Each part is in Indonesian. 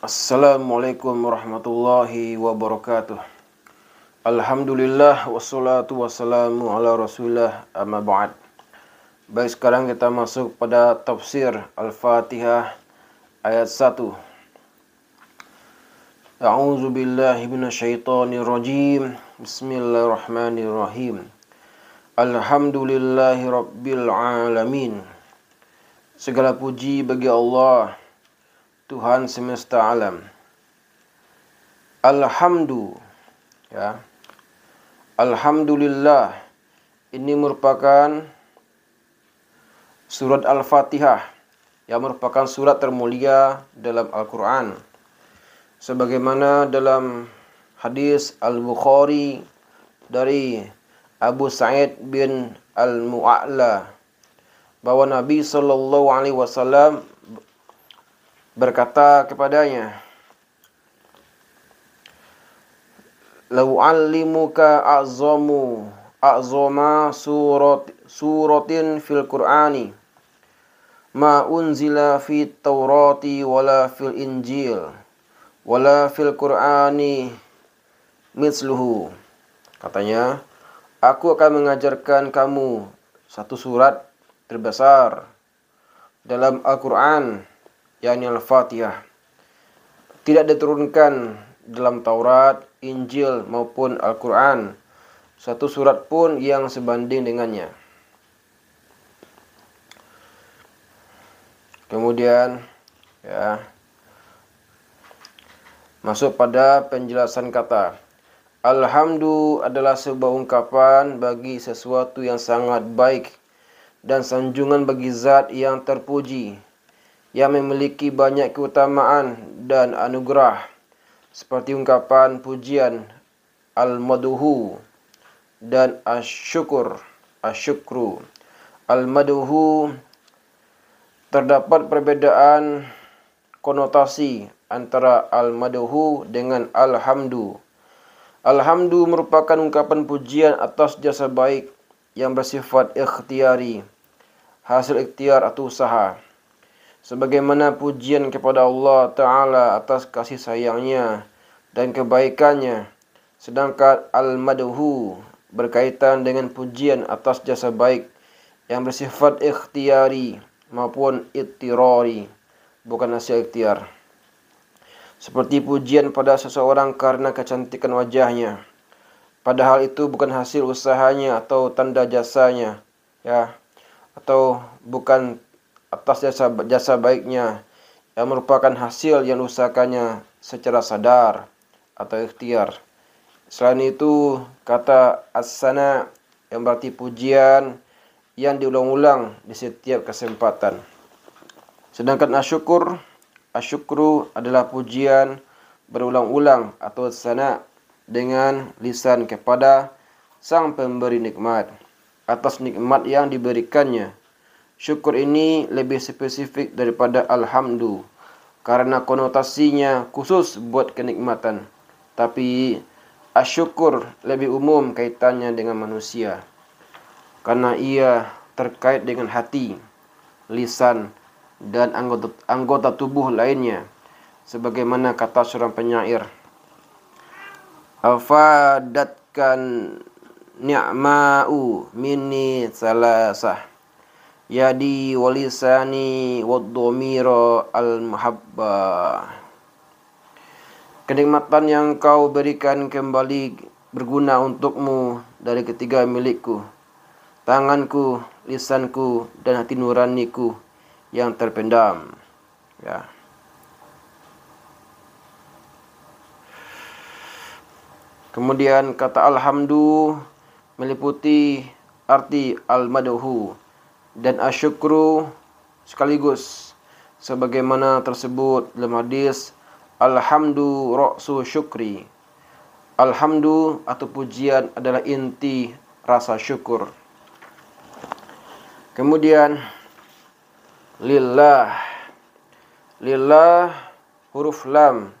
Assalamualaikum warahmatullahi wabarakatuh. Alhamdulillah wassalatu wassalamu ala rasulillah amma ba'd. Baik sekarang kita masuk pada tafsir Al-Fatihah ayat 1. A'udzu billahi minasyaitonir rajim. Bismillahirrahmanirrahim. Alhamdulillahi alamin. Segala puji bagi Allah Tuhan semesta alam. Alhamdu ya. Alhamdulillah ini merupakan surat Al-Fatihah yang merupakan surat termulia dalam Al-Qur'an. Sebagaimana dalam hadis Al-Bukhari dari Abu Sa'id bin Al-Mu'alla bahwa Nabi Shallallahu alaihi wasallam berkata kepadanya Lau alimuka azamu azoma surat suratin fil Qur'ani ma unzila fi Taurati wala fil Injil wala fil Qur'ani misluhu katanya aku akan mengajarkan kamu satu surat terbesar dalam Al-Qur'an yakni Al-Fatihah. Tidak diturunkan dalam Taurat, Injil maupun Al-Qur'an satu surat pun yang sebanding dengannya. Kemudian ya masuk pada penjelasan kata Alhamdu adalah sebuah ungkapan bagi sesuatu yang sangat baik dan sanjungan bagi zat yang terpuji yang memiliki banyak keutamaan dan anugerah seperti ungkapan pujian al-maduhu dan asyukur asyukru al-maduhu terdapat perbedaan konotasi antara al-maduhu dengan alhamdu alhamdu merupakan ungkapan pujian atas jasa baik yang bersifat ikhtiari hasil ikhtiar atau usaha sebagaimana pujian kepada Allah Ta'ala atas kasih sayangnya dan kebaikannya. Sedangkan al-madhu berkaitan dengan pujian atas jasa baik yang bersifat ikhtiari maupun ittirari, bukan hasil ikhtiar. Seperti pujian pada seseorang karena kecantikan wajahnya. Padahal itu bukan hasil usahanya atau tanda jasanya, ya. Atau bukan atas jasa, jasa baiknya yang merupakan hasil yang usahakanya secara sadar atau ikhtiar. Selain itu, kata asana yang berarti pujian yang diulang-ulang di setiap kesempatan. Sedangkan asyukur, asyukru adalah pujian berulang-ulang atau asana dengan lisan kepada sang pemberi nikmat atas nikmat yang diberikannya Syukur ini lebih spesifik daripada alhamdu karena konotasinya khusus buat kenikmatan. Tapi asyukur lebih umum kaitannya dengan manusia karena ia terkait dengan hati, lisan, dan anggota, anggota tubuh lainnya sebagaimana kata seorang penyair afadatkan ni'ma'u minni salasah yadi walisani wadomiro al-muhabba Kenikmatan yang kau berikan kembali berguna untukmu dari ketiga milikku Tanganku, lisanku, dan hati nuraniku yang terpendam Ya Kemudian kata alhamdu meliputi arti al-madhu dan asyukru sekaligus sebagaimana tersebut dalam hadis alhamdu ra'su syukri alhamdu atau pujian adalah inti rasa syukur kemudian lillah lillah huruf lam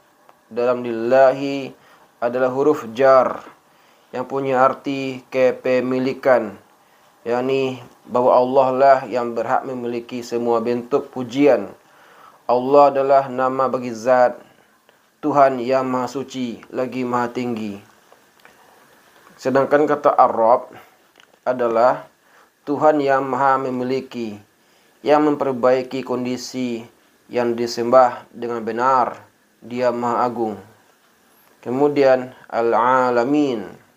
dalam lillahi adalah huruf jar yang punya arti kepemilikan Yang ni bahawa Allah lah yang berhak memiliki semua bentuk pujian. Allah adalah nama bagi zat Tuhan yang maha suci lagi maha tinggi. Sedangkan kata Arab adalah Tuhan yang maha memiliki yang memperbaiki kondisi yang disembah dengan benar. Dia maha agung. Kemudian Al-Alamin.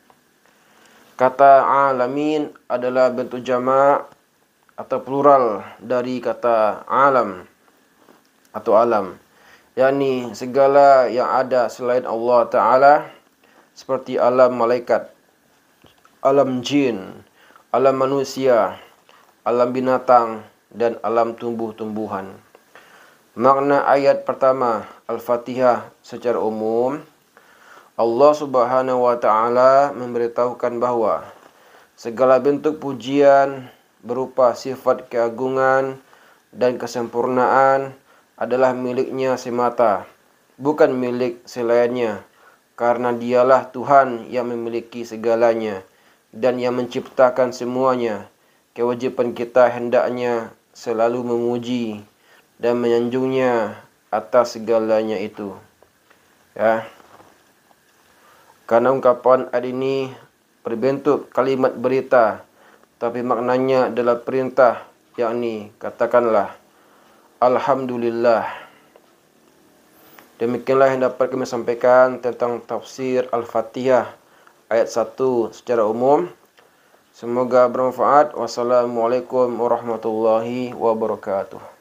Kata alamin adalah bentuk jamak atau plural dari kata alam atau alam. Yakni segala yang ada selain Allah Ta'ala seperti alam malaikat, alam jin, alam manusia, alam binatang, dan alam tumbuh-tumbuhan. Makna ayat pertama Al-Fatihah secara umum Allah Subhanahu wa taala memberitahukan bahwa segala bentuk pujian berupa sifat keagungan dan kesempurnaan adalah miliknya semata, bukan milik selainnya, karena dialah Tuhan yang memiliki segalanya dan yang menciptakan semuanya. Kewajiban kita hendaknya selalu memuji dan menyanjungnya atas segalanya itu. Ya. Karena ungkapan ad ini berbentuk kalimat berita, tapi maknanya adalah perintah, yakni katakanlah Alhamdulillah. Demikianlah yang dapat kami sampaikan tentang tafsir Al-Fatihah ayat 1 secara umum. Semoga bermanfaat. Wassalamualaikum warahmatullahi wabarakatuh.